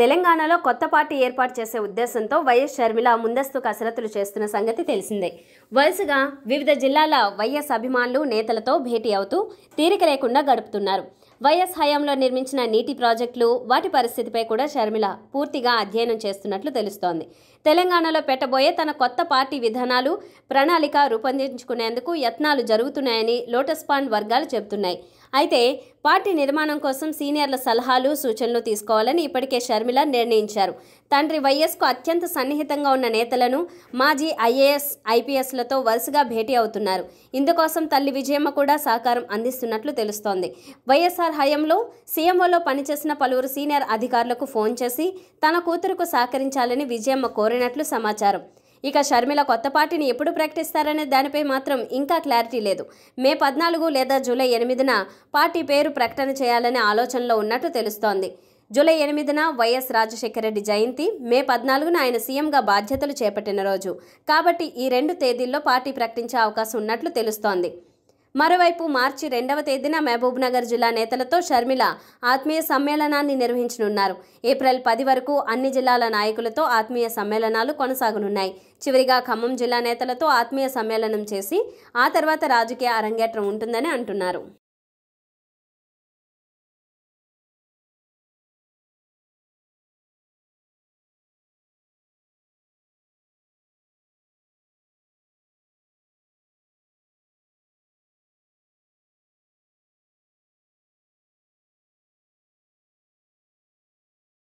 తెలంగాణలో కొత్త పార్టీ ఏర్పాటు చేసే ఉద్దేశంతో వైఎస్ షర్మిల ముందస్తు కసరత్తులు చేస్తున్న సంగతి తెలిసిందే వరుసగా వివిధ జిల్లాల వైఎస్ అభిమానులు నేతలతో భేటీ అవుతూ తీరిక లేకుండా గడుపుతున్నారు వైఎస్ హయాంలో నిర్మించిన నీటి ప్రాజెక్టులు వాటి పరిస్థితిపై కూడా షర్మిల పూర్తిగా అధ్యయనం చేస్తున్నట్లు తెలుస్తోంది తెలంగాణలో పెట్టబోయే తన కొత్త పార్టీ విధానాలు ప్రణాళిక రూపొందించుకునేందుకు యత్నాలు జరుగుతున్నాయని లోటస్ పాండ్ వర్గాలు చెబుతున్నాయి అయితే పార్టీ నిర్మాణం కోసం సీనియర్ల సలహాలు సూచనలు తీసుకోవాలని ఇప్పటికే షర్మిల నిర్ణయించారు తండ్రి వైఎస్కు అత్యంత సన్నిహితంగా ఉన్న నేతలను మాజీ ఐఏఎస్ ఐపీఎస్లతో వరుసగా భేటీ అవుతున్నారు ఇందుకోసం తల్లి విజయమ్మ కూడా సహకారం అందిస్తున్నట్లు తెలుస్తోంది వైఎస్ఆర్ హయంలో సీఎంఓలో పనిచేసిన పలువురు సీనియర్ అధికారులకు ఫోన్ చేసి తన కూతురుకు సహకరించాలని విజయమ్మ కోరినట్లు సమాచారం ఇక షర్మిల కొత్త పార్టీని ఎప్పుడు ప్రకటిస్తారనే దానిపై మాత్రం ఇంకా క్లారిటీ లేదు మే పద్నాలుగు లేదా జూలై ఎనిమిదిన పార్టీ పేరు ప్రకటన చేయాలనే ఆలోచనలో ఉన్నట్టు తెలుస్తోంది జూలై ఎనిమిదిన వైఎస్ రాజశేఖరరెడ్డి జయంతి మే పద్నాలుగున ఆయన సీఎంగా బాధ్యతలు చేపట్టిన రోజు కాబట్టి ఈ రెండు తేదీల్లో పార్టీ ప్రకటించే అవకాశం ఉన్నట్లు తెలుస్తోంది మరోవైపు మార్చి రెండవ తేదీన మహబూబ్నగర్ జిల్లా నేతలతో షర్మిల ఆత్మీయ సమ్మేళనాన్ని నిర్వహించనున్నారు ఏప్రిల్ పది వరకు అన్ని జిల్లాల నాయకులతో ఆత్మీయ సమ్మేళనాలు కొనసాగనున్నాయి చివరిగా ఖమ్మం జిల్లా నేతలతో ఆత్మీయ సమ్మేళనం చేసి ఆ తర్వాత రాజకీయ అరంగేట్రం ఉంటుందని అంటున్నారు